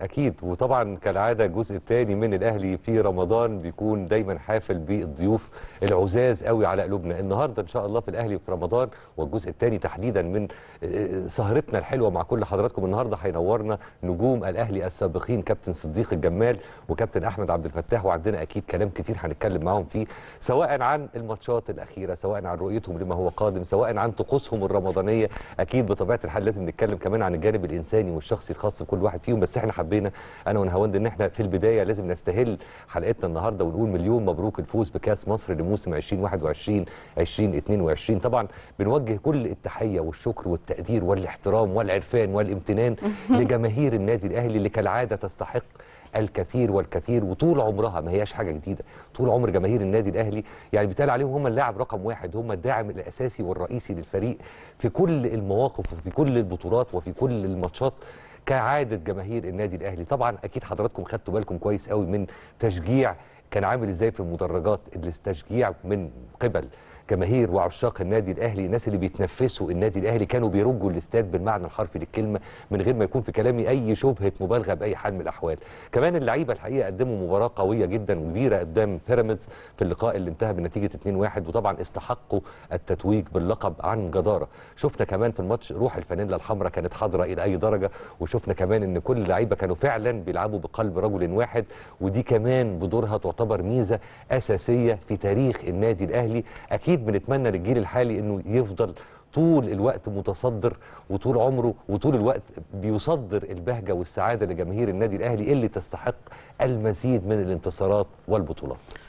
اكيد وطبعا كالعاده الجزء الثاني من الاهلي في رمضان بيكون دايما حافل بالضيوف العزاز قوي على قلوبنا النهارده ان شاء الله في الاهلي في رمضان والجزء الثاني تحديدا من آه، آه، سهرتنا الحلوه مع كل حضراتكم النهارده هينورنا نجوم الاهلي السابقين كابتن صديق الجمال وكابتن احمد عبد الفتاح وعندنا اكيد كلام كتير هنتكلم معاهم فيه سواء عن الماتشات الاخيره سواء عن رؤيتهم لما هو قادم سواء عن طقوسهم الرمضانيه اكيد بطبيعه الحال لازم نتكلم كمان عن الجانب الانساني والشخصي الخاص بكل واحد فيهم بس احنا حبينا انا ونهاوند ان احنا في البدايه لازم نستهل حلقتنا النهارده ونقول مليون مبروك الفوز بكاس مصر لموسم 2021 2022 طبعا بنوجه كل التحيه والشكر والتقدير والاحترام والعرفان والامتنان لجماهير النادي الاهلي اللي كالعاده تستحق الكثير والكثير وطول عمرها ما هياش حاجه جديده طول عمر جماهير النادي الاهلي يعني بيتقال عليهم هم اللاعب رقم واحد هم الداعم الاساسي والرئيسي للفريق في كل المواقف وفي كل البطولات وفي كل الماتشات كعاده جماهير النادي الاهلي طبعا اكيد حضراتكم خدتوا بالكم كويس قوي من تشجيع كان عامل ازاي في المدرجات التشجيع من قبل جماهير وعشاق النادي الاهلي الناس اللي بيتنفسوا النادي الاهلي كانوا بيرجوا الاستاد بالمعنى الحرفي للكلمه من غير ما يكون في كلامي اي شبهه مبالغه باي حال من الاحوال كمان اللعيبه الحقيقه قدموا مباراه قويه جدا وكبيره قدام بيراميدز في اللقاء اللي انتهى بنتيجه 2-1 وطبعا استحقوا التتويج باللقب عن جداره شفنا كمان في الماتش روح الفانيلا الحمراء كانت حاضره الى اي درجه وشفنا كمان ان كل اللعيبه كانوا فعلا بيلعبوا بقلب رجل واحد ودي كمان بدورها تعتبر يعتبر ميزه اساسيه في تاريخ النادي الاهلي اكيد بنتمنى للجيل الحالي انه يفضل طول الوقت متصدر وطول عمره وطول الوقت بيصدر البهجه والسعاده لجماهير النادي الاهلي اللي تستحق المزيد من الانتصارات والبطولات